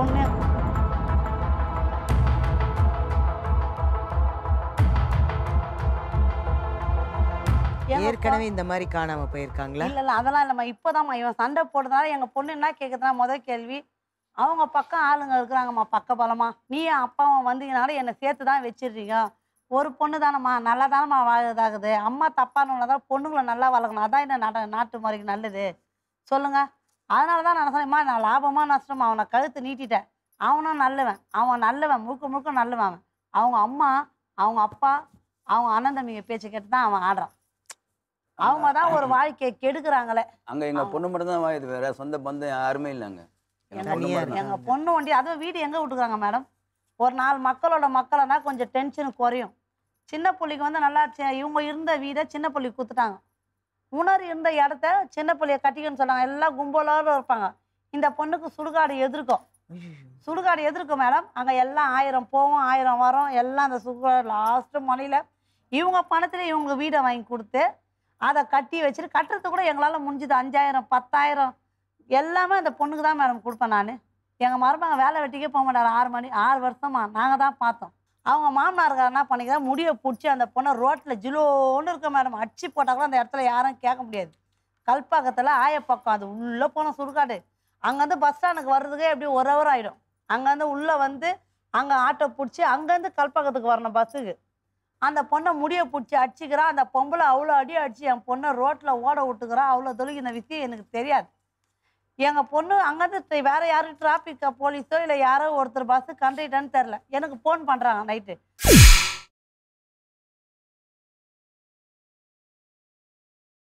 பொண்ணு ஏற்கனவே இந்த மாதிரி காணாம போயிருக்காங்களா இல்ல இல்ல அதெல்லாம் இல்லம்மா இப்போதாம்மா இவன் சண்டை போடுறதுனால எங்க பொண்ணு என்ன கேக்குதுன்னா முதல் கேள்வி அவங்க பக்கம் ஆளுங்க இருக்கிறாங்கம்மா பக்க பலமா நீ அப்பாவும் வந்தீங்கனாலும் என்னை சேர்த்து தான் வச்சிடுறீங்க ஒரு பொண்ணு தானம்மா நல்லா தானம்மா வாழதாகுது அம்மா தப்பானவங்கள தான் பொண்ணுங்களை நல்லா வளர்க்கணும் அதான் என்ன நாட்டு முறைக்கு நல்லது சொல்லுங்கள் அதனால தான் நான் சொன்னேம்மா நான் லாபமாக நஷ்டமா அவனை கழுத்து நீட்டிட்டேன் அவனும் நல்லவன் அவன் நல்லவன் முழுக்க முழுக்க நல்லவன் அவங்க அம்மா அவங்க அப்பா அவங்க அண்ணன் பேச்சு கேட்டு தான் அவன் ஆடுறான் அவங்க தான் ஒரு வாழ்க்கையை கெடுக்கிறாங்களே அங்க எங்க பொண்ணு மட்டும் தான் வாயுது வேற சொந்த பந்தம் யாருமே இல்லைங்க எங்க பொண்ணு வண்டி அதுவும் வீடு எங்க விட்டுக்கிறாங்க மேடம் ஒரு நாலு மக்களோட மக்களைனா கொஞ்சம் டென்ஷன் குறையும் சின்ன புள்ளிக்கு வந்து நல்லா இவங்க இருந்த வீடை சின்ன பிள்ளைக்கு கொடுத்துட்டாங்க உணர் இருந்த இடத்த சின்ன பிள்ளைய கட்டிக்கன்னு சொன்னாங்க எல்லாம் கும்பலோடு இருப்பாங்க இந்த பொண்ணுக்கு சுடுகாடு எதிர்க்கும் சுடுகாடு எதிர்க்கும் மேடம் அங்கே எல்லாம் ஆயிரம் போவோம் ஆயிரம் வரும் எல்லாம் அந்த சுடுகாடு லாஸ்ட்டு மணியில் இவங்க பணத்தில் இவங்க வீடை வாங்கி கொடுத்து அதை கட்டி வச்சுட்டு கட்டுறது கூட எங்களால் முடிஞ்சது அஞ்சாயிரம் பத்தாயிரம் எல்லாமே அந்த பொண்ணுக்கு தான் மேடம் கொடுப்பேன் நான் எங்கள் மருமகன் வேலை வெட்டிக்கே போக மாட்டார் ஆறு மணி ஆறு வருஷமாக நாங்கள் தான் பார்த்தோம் அவங்க மாமனாருக்கார என்ன பண்ணிக்கிறா முடியை பிடிச்சி அந்த பொண்ணை ரோட்டில் ஜிலோன்னு இருக்க மேடம் அடிச்சு போட்டால் கூட அந்த இடத்துல யாரும் கேட்க முடியாது கல்பாக்கத்தில் ஆயப்பக்கம் அது உள்ளே போன சுடுகாடு அங்கேருந்து பஸ் ஸ்டாண்டுக்கு வர்றதுக்கே எப்படி ஒரு ஹவர் ஆகிடும் அங்கேருந்து உள்ளே வந்து அங்கே ஆட்டோ பிடிச்சி அங்கேருந்து கல்பாக்கத்துக்கு வரணும் பஸ்ஸுக்கு அந்த பொண்ணை முடியை பிடிச்சி அடிச்சுக்கிறான் அந்த பொம்பளை அவ்வளோ அடி அடிச்சு என் பொண்ணை ரோட்டில் ஓட விட்டுக்கிறான் அவ்வளோ தொழில் இந்த விஷயம் எனக்கு தெரியாது எங்கள் பொண்ணு அங்கேருந்து வேற யாரும் டிராஃபிக்கா போலீஸோ இல்லை யாரோ ஒருத்தர் பஸ்ஸு கண்டுட்டான்னு தெரில எனக்கு ஃபோன் பண்ணுறாங்க நைட்டு